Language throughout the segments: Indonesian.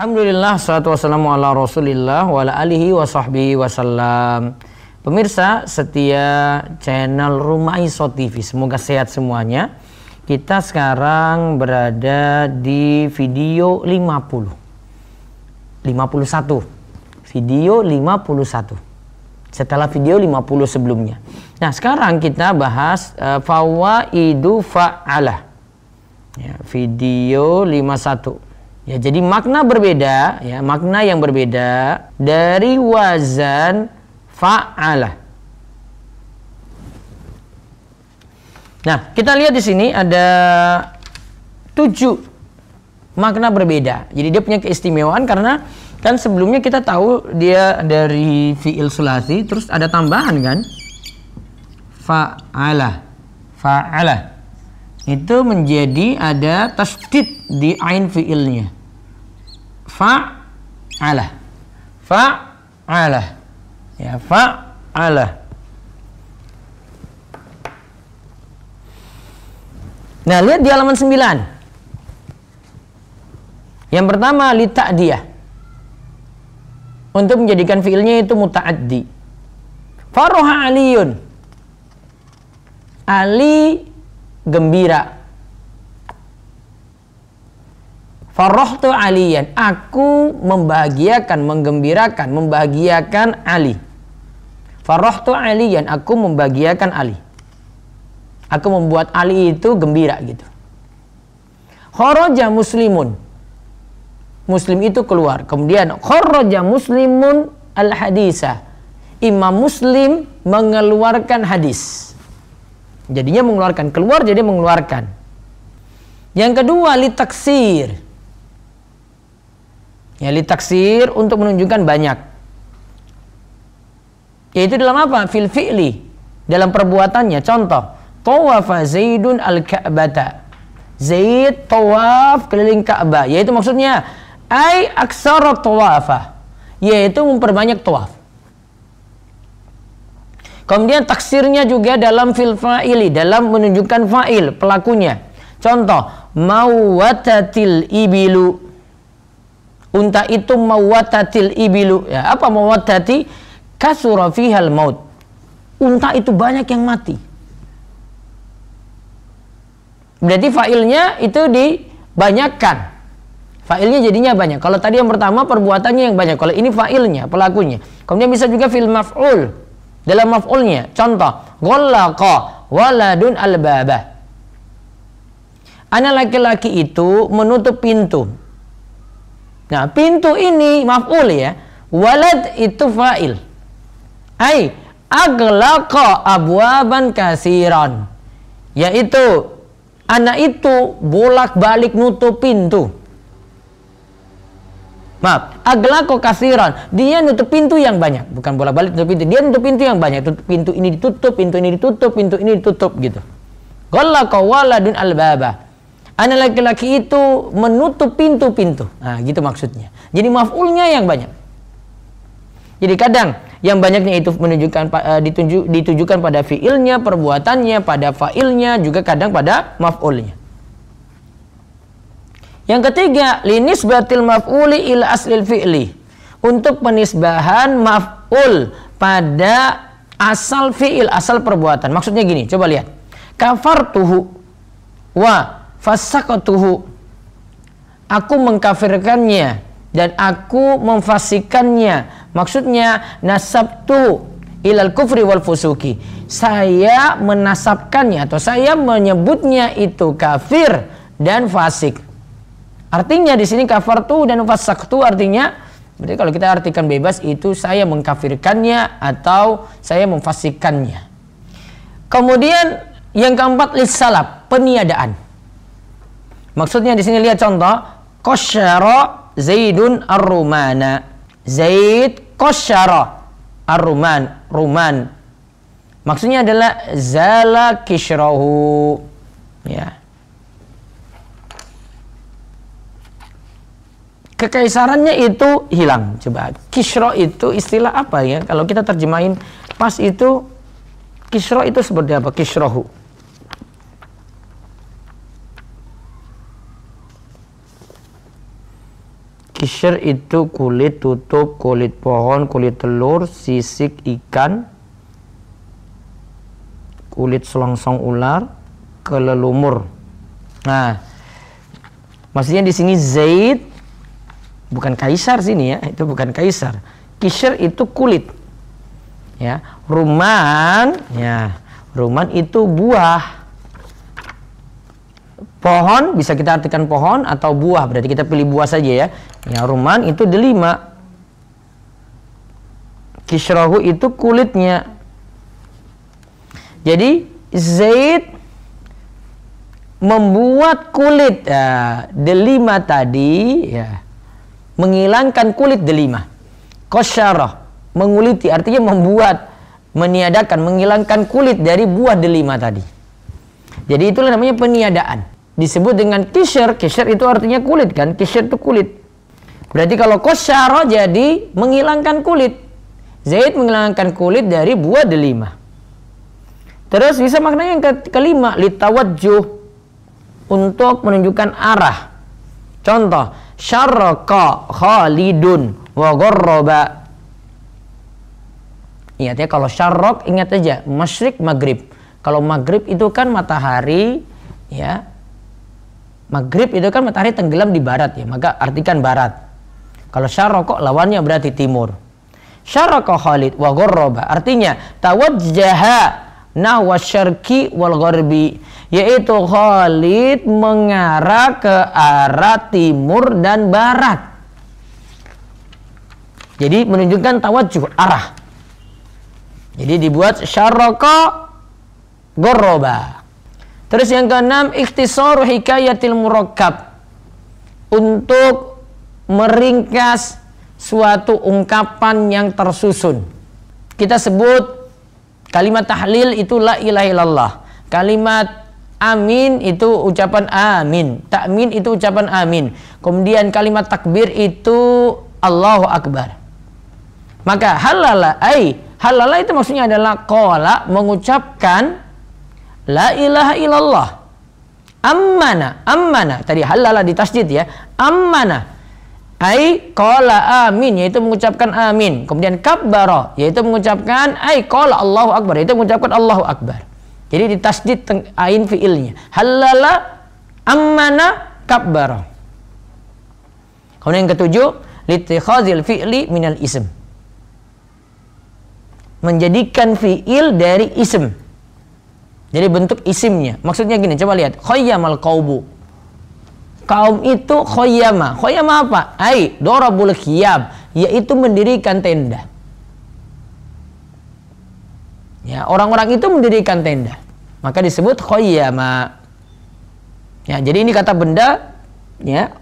Alhamdulillah, salatu wassalamu ala rasulillah wa ala alihi wa sahbihi salam. Pemirsa setia channel Rumah Iso TV, semoga sehat semuanya. Kita sekarang berada di video 50. 51. Video 51. Setelah video 50 sebelumnya. Nah, sekarang kita bahas uh, fawaidu fa'ala. Ya, video 51 Ya, jadi makna berbeda, ya, makna yang berbeda dari wazan fa'ala. Nah, kita lihat di sini ada tujuh makna berbeda. Jadi dia punya keistimewaan karena kan sebelumnya kita tahu dia dari fi'il sulasi terus ada tambahan kan? Fa'ala. Fa'ala. Itu menjadi ada tasdid di ain fi'ilnya fa'ala fa'ala ya fa'ala nah lihat di halaman 9 yang pertama li dia untuk menjadikan fiilnya itu muta'addi faroha aliyun Ali gembira Farrohtu Aliyan. Aku membahagiakan, menggembirakan, membahagiakan Ali. Farrohtu Aliyan. Aku membahagiakan Ali. Aku membuat Ali itu gembira gitu. Khoroja muslimun. Muslim itu keluar. Kemudian khoroja muslimun al hadisa, Imam Muslim mengeluarkan hadis. Jadinya mengeluarkan. Keluar jadi mengeluarkan. Yang kedua, litaksir. taksir Ya, li taksir untuk menunjukkan banyak. Yaitu dalam apa? Fil fi'li. Dalam perbuatannya. Contoh. Tawafa Zaidun al-Ka'bata. Zaid tawaf keliling Ka'bah. Yaitu maksudnya. Ay aksara tawafa. Yaitu memperbanyak tawaf. Kemudian taksirnya juga dalam fil fa'ili. Dalam menunjukkan fa'il. Pelakunya. Contoh. Mawatatil ibilu unta itu mawatatil ibilu ya apa mawatati kasura fihal maut unta itu banyak yang mati berarti failnya itu dibanyakan. failnya jadinya banyak kalau tadi yang pertama perbuatannya yang banyak kalau ini failnya pelakunya kemudian bisa juga fil maf'ul dalam maf'ulnya contoh ghallaqa waladun al-babah anak laki-laki itu menutup pintu Nah, pintu ini maf'ul ya. Walad itu fa'il. Ai aglaqa abwaban kasiran. Yaitu anak itu bolak-balik nutup pintu. Maaf, aglaqa kasiran. Dia nutup pintu yang banyak, bukan bolak-balik nutup pintu. Dia nutup pintu yang banyak. Tutup pintu ini ditutup, pintu ini ditutup, pintu ini ditutup gitu. Ghallaqa waladun albaba anak laki-laki itu menutup pintu-pintu. Nah, gitu maksudnya. Jadi maf'ulnya yang banyak. Jadi kadang yang banyaknya itu menunjukkan eh, ditunju, ditujukan pada fiilnya, perbuatannya, pada fa'ilnya, juga kadang pada maf'ulnya. Yang ketiga, batil maf'uli il aslil fi'li. Untuk penisbahan maf'ul pada asal fi'il, asal perbuatan. Maksudnya gini, coba lihat. Kafartuhu wa fasakotuhu aku mengkafirkannya dan aku memfasikannya maksudnya nasabtu ilal kufri wal fusuki saya menasabkannya atau saya menyebutnya itu kafir dan fasik artinya di sini kafartu dan fasaktu artinya berarti kalau kita artikan bebas itu saya mengkafirkannya atau saya memfasikannya kemudian yang keempat lisalab peniadaan Maksudnya di sini lihat contoh. Kosyara Zaidun Ar-Rumana. Zaid kosyara Ar-Ruman. Ruman. Maksudnya adalah Zala kishrohu Ya. Kekaisarannya itu hilang. Coba Kishro itu istilah apa ya? Kalau kita terjemahin pas itu Kishro itu seperti apa? Kishrohu. Kisir itu kulit tutup, kulit pohon, kulit telur, sisik ikan, kulit selongsong ular, kelelumur. Nah, maksudnya di sini Zaid bukan kaisar sini ya, itu bukan kaisar. Kisir itu kulit. Ya, ruman, ya, ruman itu buah. Pohon bisa kita artikan pohon atau buah. Berarti kita pilih buah saja ya. Ya ruman itu delima. Kisrohu itu kulitnya. Jadi Zaid membuat kulit ya, delima tadi ya, menghilangkan kulit delima. Kosyarah menguliti artinya membuat meniadakan menghilangkan kulit dari buah delima tadi. Jadi itulah namanya peniadaan disebut dengan kisher. Kisher itu artinya kulit kan? Kisher itu kulit. Berarti kalau kosyara jadi menghilangkan kulit. Zaid menghilangkan kulit dari buah delima. Terus bisa maknanya yang kelima, litawajuh untuk menunjukkan arah. Contoh, syaraka khalidun wa gharraba. Ingat ya, kalau syarok ingat aja, masyrik maghrib. Kalau maghrib itu kan matahari, ya Maghrib itu kan matahari tenggelam di barat ya, maka artikan barat. Kalau syaroko lawannya berarti timur. Syaroko Khalid wa ghorroba artinya tawajjaha nahwa syarqi wal gharbi yaitu Khalid mengarah ke arah timur dan barat. Jadi menunjukkan tawajjuh arah. Jadi dibuat syaroko ghorroba Terus yang keenam, ikhtisar hikayatil murakkab. Untuk meringkas suatu ungkapan yang tersusun. Kita sebut kalimat tahlil itu la ilaha illallah. Kalimat amin itu ucapan amin. Takmin itu ucapan amin. Kemudian kalimat takbir itu Allahu akbar. Maka halala ay, halala itu maksudnya adalah kola mengucapkan La ilaha illallah. Ammana, ammana. Tadi halalah di tasjid ya. Ammana. Ai kola amin yaitu mengucapkan amin. Kemudian kabbara yaitu mengucapkan ai kola Allahu akbar yaitu mengucapkan Allahu akbar. Jadi di tasjid ain fiilnya. Halala ammana kabbara. Kemudian yang ketujuh, litikhazil fi'li minal ism. Menjadikan fi'il dari ism. Jadi bentuk isimnya. Maksudnya gini, coba lihat. al qawbu. Kaum itu khoyama. Khoyama apa? Ai, dorabul khiyab. Yaitu mendirikan tenda. Ya, orang-orang itu mendirikan tenda. Maka disebut khoyama. Ya, jadi ini kata benda ya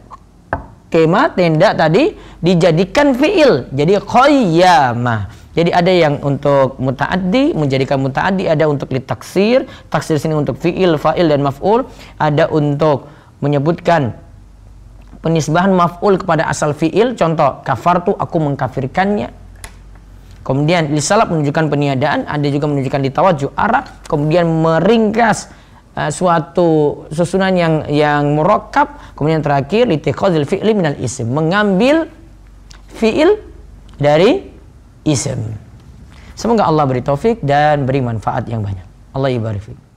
kema tenda tadi dijadikan fiil jadi khoyama jadi ada yang untuk mutaaddi menjadikan mutaaddi, ada untuk litaksir, taksir sini untuk fiil, fa'il dan maf'ul, ada untuk menyebutkan penisbahan maf'ul kepada asal fiil, contoh kafartu aku mengkafirkannya. Kemudian lisalab menunjukkan peniadaan, ada juga menunjukkan ditawaju arah, kemudian meringkas uh, suatu susunan yang yang merokap. kemudian terakhir litiqadil fi'li minal isim, mengambil fiil dari ism. Semoga Allah beri taufik dan beri manfaat yang banyak. Allah ibarifik.